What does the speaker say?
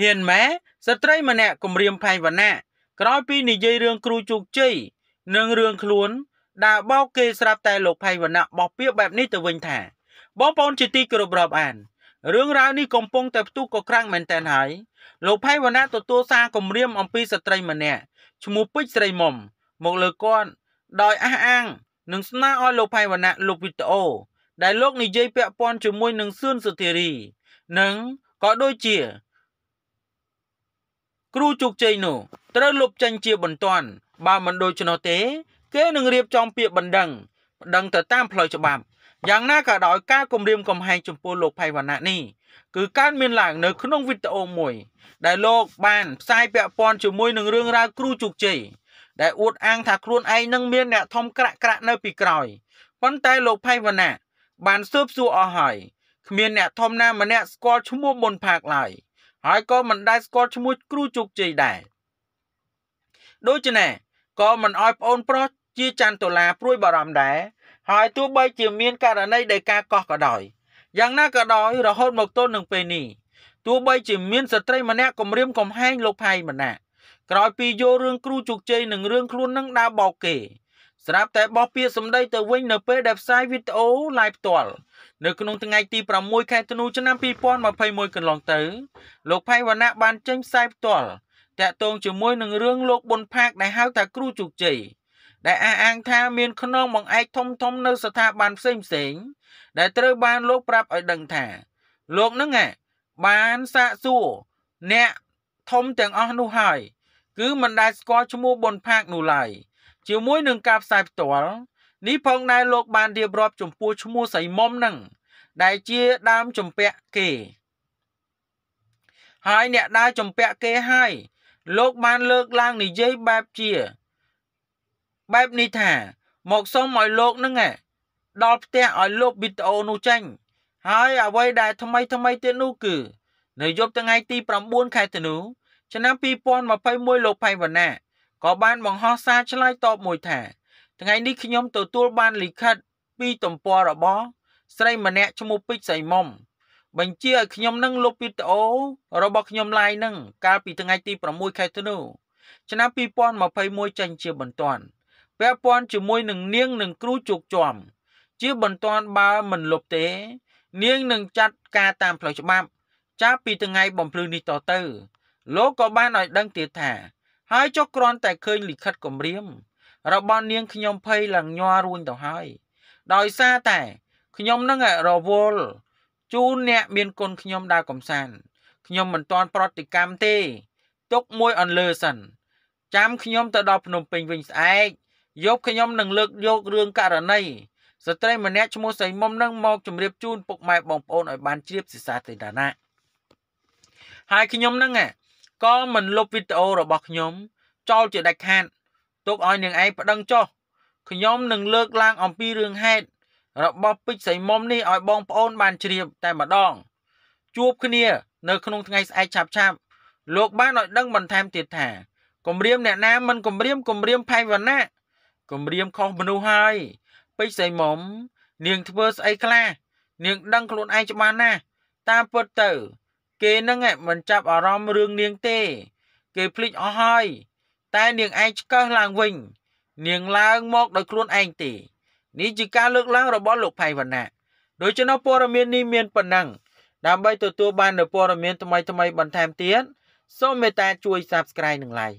ហ៊ានម៉ែស្ត្រីម្នាក់គម្រាមផែងវណ្ណៈក្រោយពីនិយាយរឿងគ្រូជោគជ័យនិងរឿងខ្លួនដើរបោកគេស្រាប់តែលោកផែងវណ្ណៈបោះពាក្យបែបនេះទៅវិញថា បងប្អូនជាទីគោរពរាប់អានរឿងរ៉ាវនេះកំពុងតែផ្ទុះក៏ក្រាំងមែន តែនហើយ លោកផៃវណ្ណៈទទួលសារគម្រាមអំពីស្ត្រីម្នាក់ឈ្មោះពេជ្រស្រីមុំមកលើគាត់ដោយអះអាងនឹងស្នើឲ្យ លោកផៃវណ្ណៈលុបវីដេអូ ដែលលោកនិយាយពាក់ព័ន្ធជាមួយនឹងសឿនសុធារីនិងក៏ដូចជាគ្រូជោគជ័យនោះត្រូវលុបចេញជាបន្ទាន់បើមិនដូច្នោះទេ គេនឹងរៀបចំពាក្យបណ្ដឹងបណ្ដឹងទៅតាមផ្លូវច្បាប់យ៉ាងណាក៏ដោយការគម្រាមកំហែងចំពោះលោកផៃវណ្ណៈនេះគឺកើតមានឡើងនៅក្នុងវីដេអូមួយដែលលោកបានផ្សាយពាក់ព័ន្ធជាមួយនឹងរឿងរ៉ាវគ្រូជោគជ័យដែលអួតអាងថាខ្លួនឯងនឹងមានអ្នកធំក្រាក់ក្រាក់នៅពីក្រោយប៉ុន្តែលោកផៃវណ្ណៈបានស៊ើបសួរអស់ហើយគ្មាន អ្នកធំណាម្នាក់ស្គាល់ឈ្មោះប៊ុនផាកឡើយ។ហើយក៏មិនដែលស្គាល់ឈ្មោះគ្រូជោគជ័យដែរដូច្នេះក៏មិនអោយប្អូនប្រុសជាចន្ទតុលាព្រួយបារម្ភដែរហើយទោះបី ជាមានករណីដែលការកោះក៏ដោយយ៉ាងណាក៏ដោយរហូតមកទល់នឹងពេលនេះទោះបីជាមានស្ត្រីម្នាក់គំរាមកំហែងលោកផៃម្នាក់ក្រោយពីយករឿងគ្រូជោគជ័យនិងរឿងខ្លួននឹងដើរបោកគេ ស្រាប់តែបោះពាក្យសម្ដី ទៅវិញនៅពេលដែលផ្សាយវីដេអូ live ផ្ទាល់នៅក្នុងថ្ងៃទី6ខែធ្នូឆ្នាំ2021កន្លងទៅលោកផៃវណ្ណៈបានចេញផ្សាយផ្ទាល់តាក់ទងជាមួយនឹងរឿងលោកប៊ុនផាកដែលហៅថាគ្រូជោគជ័យដែលអះអាងថាមានខ្នងបង្អែកធំធំនៅ ស្ថាប័នផ្សេងផ្សេង ដែលត្រូវបានលោកប្រាប់ឲ្យដឹងថាលោកនឹងបានសាកសួរអ្នកធំទាំងអស់នោះហើយគឺមិនដែលស្គាល់ឈ្មោះប៊ុនផាកនោះឡើយជាមួយនឹងការផ្សាយផ្ទាល់នេះផងដែរលោកបានរៀបរាប់ចំពោះឈ្មោះស្រីមុំនឹងដែលជាដើមចម្ពាក់គេ ហើយអ្នកដើមចម្ពាក់គេហើយ លោកបានលើកឡើងនិយាយបែបជាបែបនេះថាមកសុំឲ្យលោកនឹងដល់ផ្ទះឲ្យលោកវីដេអូនោះចេញហើយអ្វីដែលថ្មី ថ្មីទៀតនោះគឺនៅយប់ថ្ងៃទី9ខែធ្នូឆ្នាំ2021លោកផៃវណ្ណាក៏បានបង្ហោះសារឆ្លើយតបមួយថាថ្ងៃនេះខ្ញុំទទួលបានលិខិតពីទំព័ររបស់ស្រីម្នាក់ឈ្មោះពេជ្រសៃមុំបញ្ជាឲ្យខ្ញុំនឹងលុបវីដេអូរបស់ខ្ញុំឡាយនឹងកាលពីថ្ងៃទី6ខែធ្នូឆ្នាំ2021ចេញជាបន្ទាន់ពាក់ព័ន្ធជាមួយនឹងនាងនិងគ្រូជោគជាំជាបន្ទាន់បើមិនលុបទេ នាងនឹងចាត់ការតាមផ្លូវច្បាប់ចាប់ពីថ្ងៃបំភ្លឺនេះតទៅលោកក៏បានឲ្យដឹងទៀតថាហើយចុះគ្រាន់តែឃើញលិខិតគម្រាមរបស់នាងខ្ញុំភ័យឡើងញ័ររួញទៅហើយដោយសារតែខ្ញុំនឹងរវល់ជូនអ្នកមានគុណខ្ញុំដើរកំសាន្តខ្ញុំមិនទាន់ប្រតិកម្មទេទុកមួយអន្លើសិនចាំខ្ញុំទៅដល់ភ្នំពេញវិញស្អែកយប់ខ្ញុំនឹងលើកយករឿងករណីស្ត្រីម្នាក់ឈ្មោះសីមុំនឹងមកជម្រាបជូនពុកម៉ែបងប្អូនឲ្យបានជ្រាបសិសាទេតាណាហើយខ្ញុំនឹងក៏មិនលុបវីដេអូរបស់ខ្ញុំចោលជាដាច់ខាតទុកឲ្យនាងឯងប្តឹងចុះខ្ញុំនឹងលើកឡើងអំពីរឿងហេតុរបស់ពេជ្រសីមុំនេះឲ្យបងប្អូនបានជ្រាបតែម្ដងជួបគ្នា នៅក្នុងថ្ងៃស្អែកឆាប់ឆាប់លោកបានឲ្យដឹងបន្ថែមទៀតថាគម្រាមអ្នកណាមិនគម្រាមគម្រាមផៃវណ្ណៈគម្រាមខុសមនុស្សហើយពេជ្រសីមុំនាងធ្វើស្អីខ្លះនាង ដឹងខ្លួនឯងច្បាស់ណាស់តាមពិតទៅ គេនឹងមិនចាប់អារម្មណ៍រឿងនាងទេ គេភ្លេចអស់ហើយតែនាងឯងឆ្កឹះឡើងវិញ នាងឡើងមកដោយខ្លួនឯងទេនេះជាការលើកឡើងរបស់លោកផៃវណ្ណៈដូច្នោះព័ត៌មាននេះមានប៉ុណ្ណឹងដើម្បីទទួលបាននូវព័ត៌មានថ្មីៗបន្ថែមទៀតសូមមេត្តាជួយ Subscribe និង Like